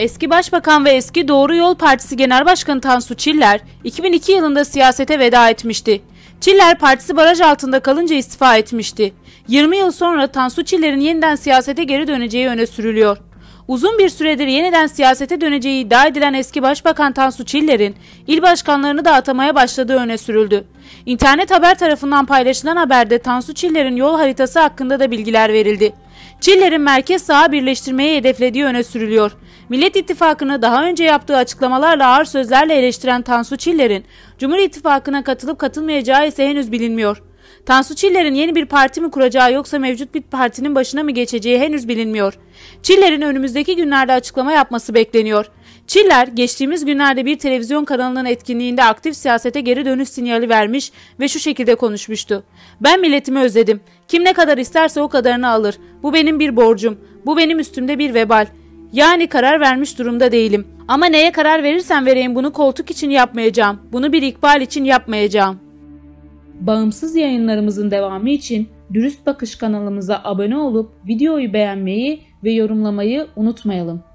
Eski Başbakan ve eski Doğru Yol Partisi Genel Başkanı Tansu Çiller 2002 yılında siyasete veda etmişti. Çiller partisi baraj altında kalınca istifa etmişti. 20 yıl sonra Tansu Çiller'in yeniden siyasete geri döneceği öne sürülüyor. Uzun bir süredir yeniden siyasete döneceği iddia edilen eski Başbakan Tansu Çiller'in il başkanlarını da atamaya başladığı öne sürüldü. İnternet haber tarafından paylaşılan haberde Tansu Çiller'in yol haritası hakkında da bilgiler verildi. Çiller'in merkez sağa birleştirmeyi hedeflediği öne sürülüyor. Millet İttifakı'nı daha önce yaptığı açıklamalarla ağır sözlerle eleştiren Tansu Çiller'in Cumhur İttifakı'na katılıp katılmayacağı ise henüz bilinmiyor. Tansu Çiller'in yeni bir parti mi kuracağı yoksa mevcut bir partinin başına mı geçeceği henüz bilinmiyor. Çiller'in önümüzdeki günlerde açıklama yapması bekleniyor. Çiller geçtiğimiz günlerde bir televizyon kanalının etkinliğinde aktif siyasete geri dönüş sinyali vermiş ve şu şekilde konuşmuştu. Ben milletimi özledim. Kim ne kadar isterse o kadarını alır. Bu benim bir borcum. Bu benim üstümde bir vebal. Yani karar vermiş durumda değilim. Ama neye karar verirsem vereyim bunu koltuk için yapmayacağım. Bunu bir ikbal için yapmayacağım.'' Bağımsız yayınlarımızın devamı için Dürüst Bakış kanalımıza abone olup videoyu beğenmeyi ve yorumlamayı unutmayalım.